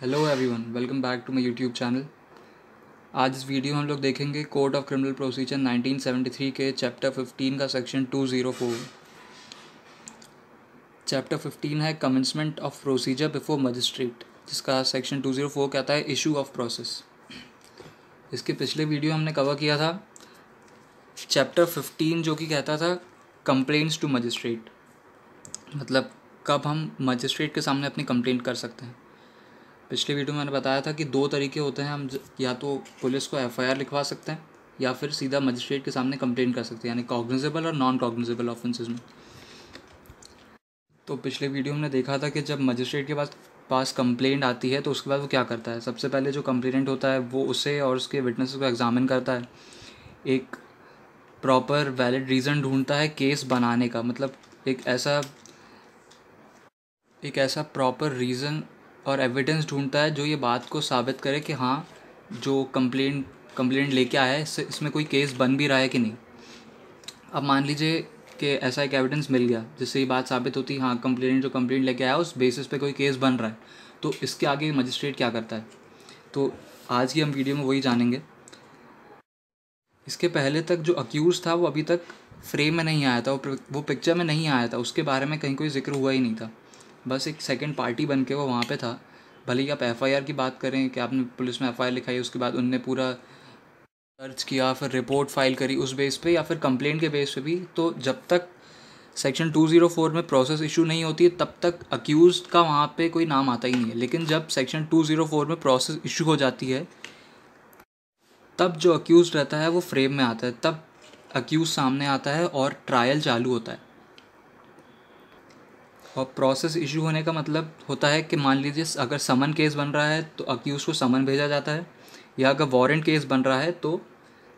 hello everyone welcome back to my YouTube channel आज इस video में हम लोग देखेंगे कोर्ट ऑफ क्रिमिनल प्रोसीजर 1973 के चैप्टर 15 का सेक्शन 204 चैप्टर 15 है commencement of procedure before magistrate जिसका सेक्शन 204 कहता है इशू ऑफ प्रोसेस इसके पिछले वीडियो हमने कवर किया था चैप्टर फिफ्टीन जो कि कहता था कंप्लेंट्स टू मजिस्ट्रेट मतलब कब हम मजिस्ट्रेट के सामने अपनी कंप्लेंट कर सकते हैं पिछले वीडियो में मैंने बताया था कि दो तरीके होते हैं हम या तो पुलिस को एफआईआर लिखवा सकते हैं या फिर सीधा मजिस्ट्रेट के सामने कंप्लेन कर सकते हैं यानी कॉग्निजेबल और नॉन कॉग्निजेबल ऑफेंसेज में तो पिछले वीडियो हमने देखा था कि जब मजिस्ट्रेट के पास पास कंप्लेंट आती है तो उसके बाद वो क्या करता है सबसे पहले जो कंप्लेनेंट होता है वो उसे और उसके विटनेस को एग्जामिन करता है एक प्रॉपर वैलिड रीज़न ढूंढता है केस बनाने का मतलब एक ऐसा एक ऐसा प्रॉपर रीज़न और एविडेंस ढूंढता है जो ये बात को साबित करे कि हाँ जो कंप्लेंट कंप्लेंट लेके आया है इसमें कोई केस बन भी रहा है कि नहीं अब मान लीजिए कि ऐसा एक एविडेंस मिल गया जिससे ये बात साबित होती हाँ कंप्लेंट जो कंप्लेंट लेके आया उस बेसिस पे कोई केस बन रहा है तो इसके आगे मजिस्ट्रेट क्या करता है तो आज की हम वीडियो में वही जानेंगे इसके पहले तक जो अक्यूज़ था वो अभी तक फ्रेम में नहीं आया था वो पिक्चर में नहीं आया था उसके बारे में कहीं कोई जिक्र हुआ ही नहीं था बस एक सेकेंड पार्टी बन के वो वहाँ पर था भले ही आप एफ़ की बात करें कि आपने पुलिस में एफ़ लिखाई उसके बाद उनने पूरा सर्च किया फिर रिपोर्ट फाइल करी उस बेस पे या फिर कंप्लेंट के बेस पे भी तो जब तक सेक्शन 204 में प्रोसेस इशू नहीं होती है तब तक अक्यूज़ का वहाँ पे कोई नाम आता ही नहीं है लेकिन जब सेक्शन 204 में प्रोसेस इशू हो जाती है तब जो अक्यूज़ रहता है वो फ्रेम में आता है तब अक्यूज़ सामने आता है और ट्रायल चालू होता है और प्रोसेस इशू होने का मतलब होता है कि मान लीजिए अगर समन केस बन रहा है तो अक्यूज़ को समन भेजा जाता है या अगर वारंट केस बन रहा है तो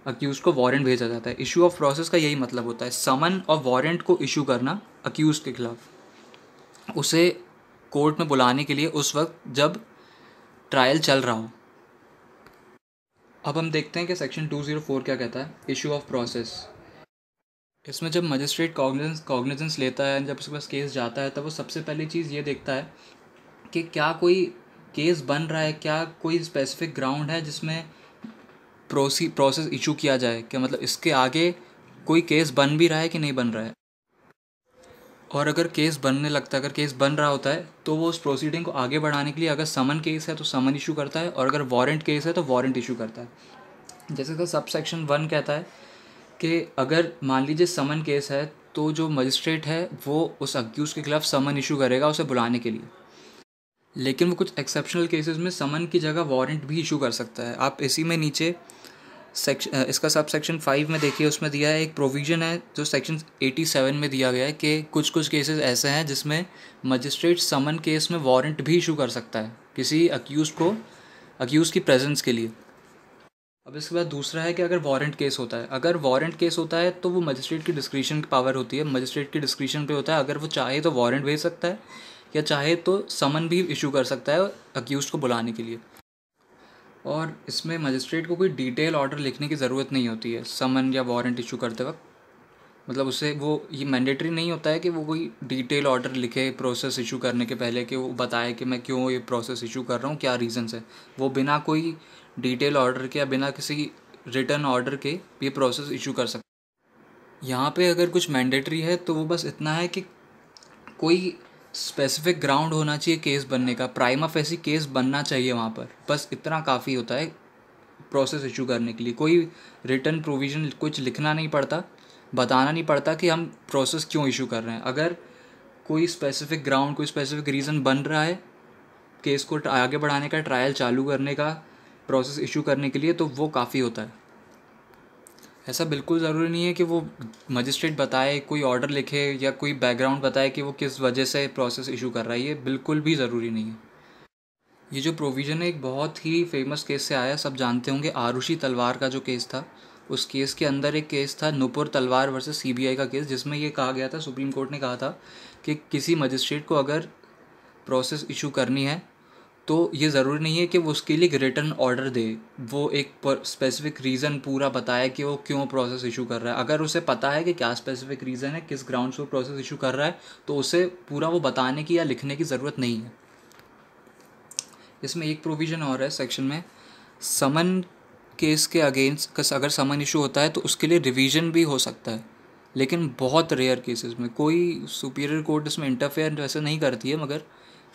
अक्यूज़ को वारंट भेजा जाता है इशू ऑफ प्रोसेस का यही मतलब होता है समन और वारंट को इशू करना अक्यूज़ के खिलाफ उसे कोर्ट में बुलाने के लिए उस वक्त जब ट्रायल चल रहा हो अब हम देखते हैं कि सेक्शन 204 क्या कहता है इशू ऑफ प्रोसेस इसमें जब मजिस्ट्रेट कॉग्निजेंस कॉग्निजेंस लेता है जब उसके पास केस जाता है तब वो सबसे पहली चीज़ ये देखता है कि क्या कोई केस बन रहा है क्या कोई स्पेसिफिक ग्राउंड है जिसमें प्रोसी प्रोसेस इशू किया जाए क्या मतलब इसके आगे कोई केस बन भी रहा है कि नहीं बन रहा है और अगर केस बनने लगता है अगर केस बन रहा होता है तो वो उस प्रोसीडिंग को आगे बढ़ाने के लिए अगर समन केस है तो समन इशू करता है और अगर वारंट केस है तो वारंट इशू करता है जैसे कि सब सेक्शन वन कहता है कि अगर मान लीजिए समन केस है तो जो मजिस्ट्रेट है वो उस अक्यूज़ के खिलाफ समन इशू करेगा उसे बुलाने के लिए लेकिन वो कुछ एक्सेप्शनल केसेस में समन की जगह वारंट भी इशू कर सकता है आप इसी में नीचे सेक्शन इसका सब सेक्शन फाइव में देखिए उसमें दिया है एक प्रोविज़न है जो सेक्शन एटी सेवन में दिया गया है कि कुछ कुछ केसेस ऐसे हैं जिसमें मजिस्ट्रेट समन केस में वारंट भी इशू कर सकता है किसी अक्यूज़ को अक्यूज़ की प्रेजेंस के लिए अब इसके बाद दूसरा है कि अगर वारंट केस होता है अगर वारंट केस होता है तो वो मजिस्ट्रेट की डिस्क्रिप्शन की पावर होती है मजिस्ट्रेट की डिस्क्रिप्शन पे होता है अगर वो चाहे तो वारंट भेज सकता है या चाहे तो समन भी इशू कर सकता है अक्यूज़ को बुलाने के लिए और इसमें मजिस्ट्रेट को कोई डिटेल ऑर्डर लिखने की ज़रूरत नहीं होती है समन या वारंट इशू करते वक्त मतलब उसे वो ये मैंडेटरी नहीं होता है कि वो कोई डिटेल ऑर्डर लिखे प्रोसेस इशू करने के पहले कि वो बताए कि मैं क्यों ये प्रोसेस इशू कर रहा हूँ क्या रीज़न्स है वो बिना कोई डिटेल ऑर्डर के या बिना किसी रिटर्न ऑर्डर के ये प्रोसेस इशू कर सकते यहाँ पे अगर कुछ मैंडेटरी है तो वो बस इतना है कि कोई स्पेसिफिक ग्राउंड होना चाहिए केस बनने का प्राइमा ऐसी केस बनना चाहिए वहाँ पर बस इतना काफ़ी होता है प्रोसेस इशू करने के लिए कोई रिटर्न प्रोविज़न कुछ लिखना नहीं पड़ता बताना नहीं पड़ता कि हम प्रोसेस क्यों इशू कर रहे हैं अगर कोई स्पेसिफिक ग्राउंड कोई स्पेसिफिक रीज़न बन रहा है केस को आगे बढ़ाने का ट्रायल चालू करने का प्रोसेस इशू करने के लिए तो वो काफ़ी होता है ऐसा बिल्कुल ज़रूरी नहीं है कि वो मजिस्ट्रेट बताए कोई ऑर्डर लिखे या कोई बैकग्राउंड बताए कि वो किस वजह से प्रोसेस इशू कर रहा है ये बिल्कुल भी ज़रूरी नहीं है ये जो प्रोविज़न है एक बहुत ही फेमस केस से आया सब जानते होंगे आरुषि तलवार का जो केस था उस केस के अंदर एक केस था नुपुर तलवार वर्सेस सीबीआई का केस जिसमें ये कहा गया था सुप्रीम कोर्ट ने कहा था कि किसी मजिस्ट्रेट को अगर प्रोसेस इशू करनी है तो ये ज़रूरी नहीं है कि वो उसके लिए एक रिटर्न ऑर्डर दे वो एक स्पेसिफिक रीज़न पूरा बताए कि वो क्यों प्रोसेस इशू कर रहा है अगर उसे पता है कि क्या स्पेसिफिक रीज़न है किस ग्राउंड से वो प्रोसेस इशू कर रहा है तो उसे पूरा वो बताने की या लिखने की ज़रूरत नहीं है इसमें एक प्रोविज़न और है सेक्शन में समन केस के अगेंस्ट अगर समन इशू होता है तो उसके लिए रिवीजन भी हो सकता है लेकिन बहुत रेयर केसेस में कोई सुपीरियर कोर्ट इसमें इंटरफेयर वैसे नहीं करती है मगर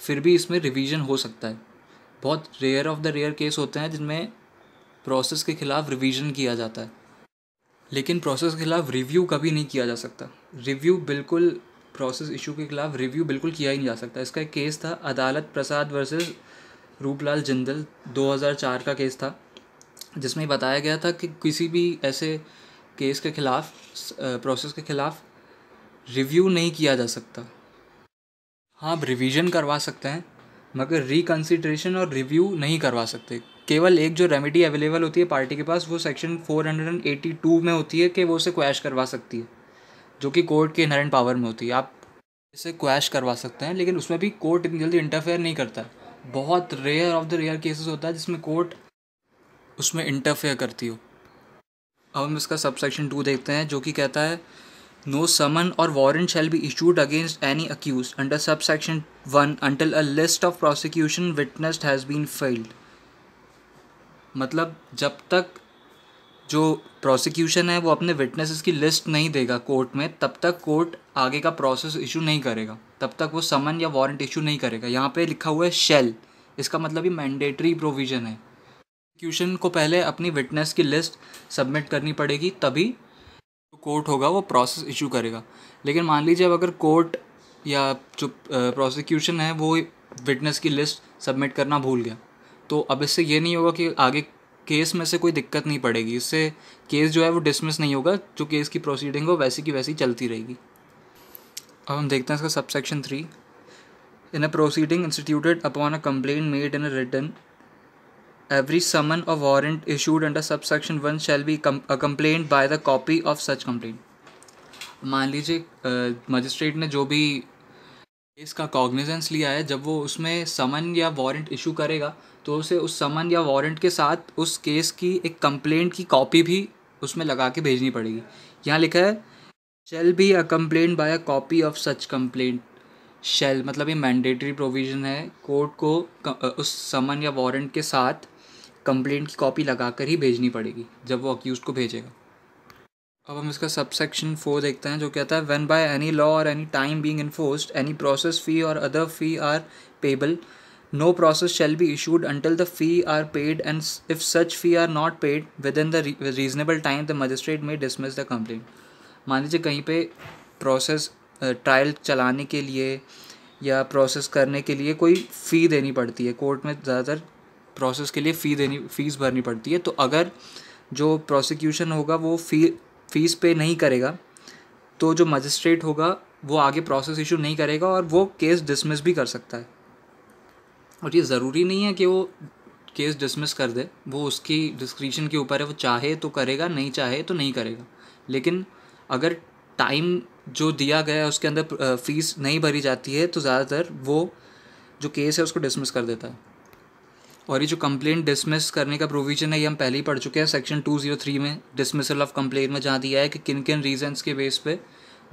फिर भी इसमें रिवीजन हो सकता है बहुत rare of the rare case होते हैं जिनमें प्रोसेस के खिलाफ रिवीजन किया जाता है लेकिन प्रोसेस के खिलाफ रिव्यू कभी नहीं किया जा सकता रिव्यू बिल्कुल प्रोसेस इशू के खिलाफ रिव्यू बिल्कुल किया ही नहीं जा सकता इसका एक केस था अदालत प्रसाद वर्सेस रूपलाल जिंदल 2004 का केस था जिसमें बताया गया था कि किसी भी ऐसे केस के खिलाफ प्रोसेस के खिलाफ रिव्यू नहीं किया जा सकता हाँ आप रिवीजन करवा सकते हैं मगर रिकन्सिड्रेशन और रिव्यू नहीं करवा सकते केवल एक जो रेमेडी अवेलेबल होती है पार्टी के पास वो सेक्शन 482 में होती है कि वो उसे क्वैश करवा सकती है जो कि कोर्ट के इनहरेंट पावर में होती है आप इसे क्वैश करवा सकते हैं लेकिन उसमें भी कोर्ट इतनी जल्दी इंटरफेयर नहीं करता बहुत rare of the rare cases होता है जिसमें कोर्ट उसमें इंटरफेयर करती हो अब हम इसका सब सेक्शन टू देखते हैं जो कि कहता है समन और or shall be issued against any accused under sub section one until a list of prosecution witness has been filed मतलब जब तक जो प्रोसिक्यूशन है वो अपने विटनेसेस की लिस्ट नहीं देगा कोर्ट में तब तक कोर्ट आगे का प्रोसेस इशू नहीं करेगा तब तक वो समन या वारंट इशू नहीं करेगा यहाँ पे लिखा हुआ है शेल इसका मतलब ही मैंडेटरी प्रोविज़न है प्रोसिक्यूशन को पहले अपनी विटनेस की लिस्ट सबमिट करनी पड़ेगी तभी कोर्ट होगा वो प्रोसेस इशू करेगा लेकिन मान लीजिए अब अगर कोर्ट या जो प्रोसिक्यूशन है वो विटनेस की लिस्ट सबमिट करना भूल गया तो अब इससे ये नहीं होगा कि आगे केस में से कोई दिक्कत नहीं पड़ेगी इससे केस जो है वो डिसमिस नहीं होगा जो केस की प्रोसीडिंग हो वैसी की वैसी चलती रहेगी अब हम देखते हैं इसका subsection three in a proceeding instituted upon a complaint made in a written every summon or warrant issued under subsection 1 shall be com- uh, complained by the copy of such complaint मान लीजिए magistrate ने जो भी case का cognizance लिया है जब वो उसमें समन या वारंट इशू करेगा तो उसे उस समन या वारंट के साथ उस केस की एक कंप्लेंट की कॉपी भी उसमें लगा के भेजनी पड़ेगी यहाँ लिखा है shall be a complaint by a copy of such complaint shall मतलब ये मैंडेटरी प्रोविज़न है कोर्ट को उस समन या वारंट के साथ कंप्लेंट की कॉपी लगा कर ही भेजनी पड़ेगी जब वो अक्यूज़ को भेजेगा अब हम इसका सबसेक्शन फोर देखते हैं जो कहता है one by any law or any time being enforced any process fee or other fee are payable no process shall be issued until the fee are paid and if such fee are not paid within the reasonable time the magistrate may dismiss the complaint मान लीजिए कहीं पे process trial चलाने के लिए या process करने के लिए कोई फ़ी देनी पड़ती है कोर्ट में ज़्यादातर प्रोसेस के लिए फ़ी देनी फ़ीस भरनी पड़ती है तो अगर जो प्रोसिक्यूशन होगा वो फ़ी फ़ीस पे नहीं करेगा तो जो मजिस्ट्रेट होगा वो आगे प्रोसेस इशू नहीं करेगा और वो केस डिसमिस भी कर सकता है और ये ज़रूरी नहीं है कि वो केस डिसमिस कर दे वो उसकी डिस्क्रिप्शन के ऊपर है वो चाहे तो करेगा नहीं चाहे तो नहीं करेगा लेकिन अगर टाइम जो दिया गया है उसके अंदर फ़ीस नहीं भरी जाती है तो ज़्यादातर वो जो केस है उसको डिसमिस कर देता है और ये जो कंप्लेंट डिसमिस करने का प्रोविज़न है ये हम पहले ही पढ़ चुके हैं सेक्शन 203 में डिसमिसल ऑफ कंप्लेंट में जहाँ दिया है कि किन किन रीजंस के बेस पे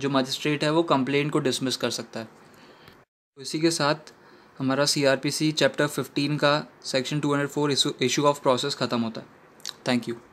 जो मजिस्ट्रेट है वो कंप्लेंट को डिसमिस कर सकता है तो इसी के साथ हमारा सी चैप्टर 15 का सेक्शन 204 इशू ऑफ प्रोसेस ख़त्म होता है थैंक यू